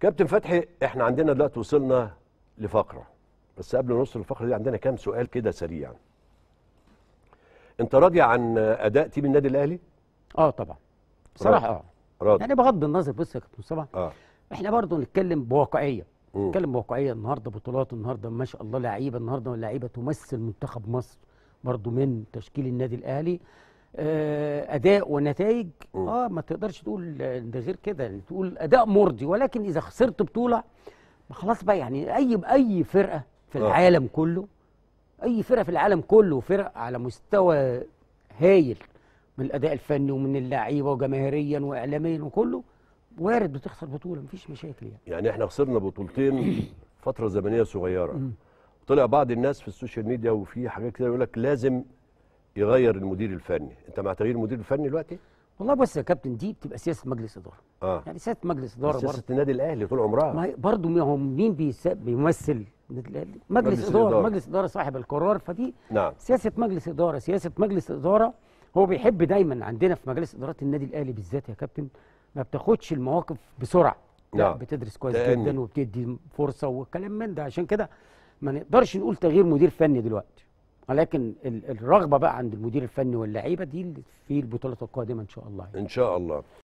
كابتن فتحي احنا عندنا دلوقتي وصلنا لفقره بس قبل ما نوصل للفقره دي عندنا كام سؤال كده سريعا انت راضي عن اداء تيم النادي الاهلي اه طبعا بصراحه اه راضي يعني بغض النظر بص يا كابتن مصطفى اه احنا برضه نتكلم بواقعيه نتكلم بواقعيه النهارده بطولات النهارده ما شاء الله لعيبه النهارده لعيبه تمثل منتخب مصر برضه من تشكيل النادي الاهلي آه، اداء ونتائج اه ما تقدرش تقول ده غير كده يعني تقول اداء مرضي ولكن اذا خسرت بطوله خلاص بقى يعني اي اي فرقه في أوه. العالم كله اي فرقه في العالم كله فرق على مستوى هايل من الاداء الفني ومن اللعيبه وجماهيريا واعلاميا وكله وارد بتخسر بطوله مفيش مشاكل يعني يعني احنا خسرنا بطولتين فتره زمنيه صغيره طلع بعض الناس في السوشيال ميديا وفي حاجات كده يقول لك لازم يغير المدير الفني انت مع تغيير المدير الفني دلوقتي والله بص يا كابتن دي بتبقى سياسه مجلس اداره آه. يعني سياسه مجلس اداره سياسه النادي الاهلي طول عمرها ما برضه مين بيمثل النادي الاهلي مجلس, مجلس اداره إدارة. مجلس اداره صاحب القرار فدي نعم. سياسه مجلس اداره سياسه مجلس اداره هو بيحب دايما عندنا في مجلس ادارات النادي الاهلي بالذات يا كابتن ما بتاخدش المواقف بسرعه لا نعم. بتدرس كويس جدا وبتدي فرصه والكلام من ده عشان كده ما نقدرش نقول تغيير مدير فني دلوقتي ولكن الرغبه بقى عند المدير الفني واللعيبه دي في البطولات القادمه ان شاء الله يعني. ان شاء الله